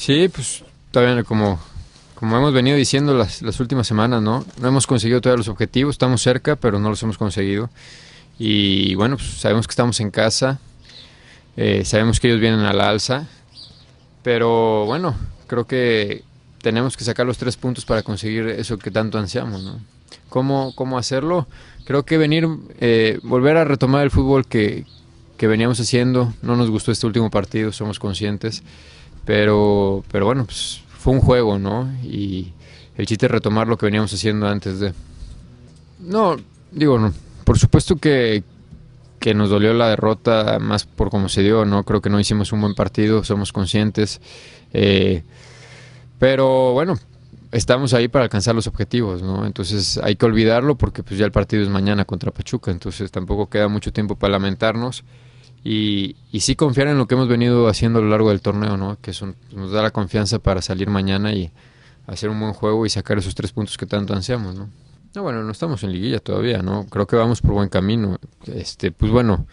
Sí, pues todavía como, como hemos venido diciendo las, las últimas semanas, ¿no? No hemos conseguido todos los objetivos, estamos cerca, pero no los hemos conseguido. Y bueno, pues sabemos que estamos en casa, eh, sabemos que ellos vienen a la alza, pero bueno, creo que tenemos que sacar los tres puntos para conseguir eso que tanto ansiamos, ¿no? ¿Cómo, cómo hacerlo? Creo que venir, eh, volver a retomar el fútbol que, que veníamos haciendo, no nos gustó este último partido, somos conscientes. Pero, pero bueno, pues, fue un juego, ¿no? Y el chiste es retomar lo que veníamos haciendo antes de... No, digo, no. por supuesto que, que nos dolió la derrota más por cómo se dio, ¿no? Creo que no hicimos un buen partido, somos conscientes. Eh, pero bueno, estamos ahí para alcanzar los objetivos, ¿no? Entonces hay que olvidarlo porque pues ya el partido es mañana contra Pachuca, entonces tampoco queda mucho tiempo para lamentarnos y, y, sí confiar en lo que hemos venido haciendo a lo largo del torneo, ¿no? que son, nos da la confianza para salir mañana y hacer un buen juego y sacar esos tres puntos que tanto ansiamos. ¿no? No, bueno, no estamos en liguilla todavía, ¿no? Creo que vamos por buen camino. Este, pues bueno,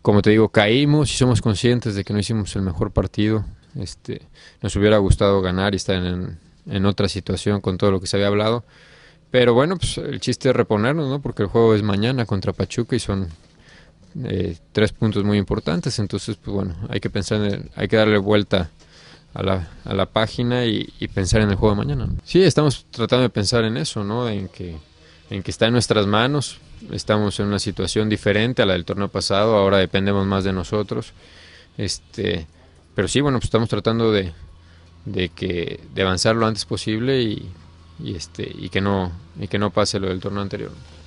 como te digo, caímos y somos conscientes de que no hicimos el mejor partido. Este, nos hubiera gustado ganar y estar en, en otra situación con todo lo que se había hablado. Pero bueno, pues el chiste es reponernos, ¿no? Porque el juego es mañana contra Pachuca y son eh, tres puntos muy importantes. Entonces, pues bueno, hay que pensar, hay que darle vuelta a la, a la página y, pensar en el juego de mañana. Sí, estamos tratando de pensar en eso, ¿no? En que, en que está en nuestras manos. Estamos en una situación diferente a la del torneo pasado. Ahora dependemos más de nosotros. Este, pero sí, bueno, pues estamos tratando de, de que de avanzar lo antes posible y este y que no y que no pase lo del torneo anterior.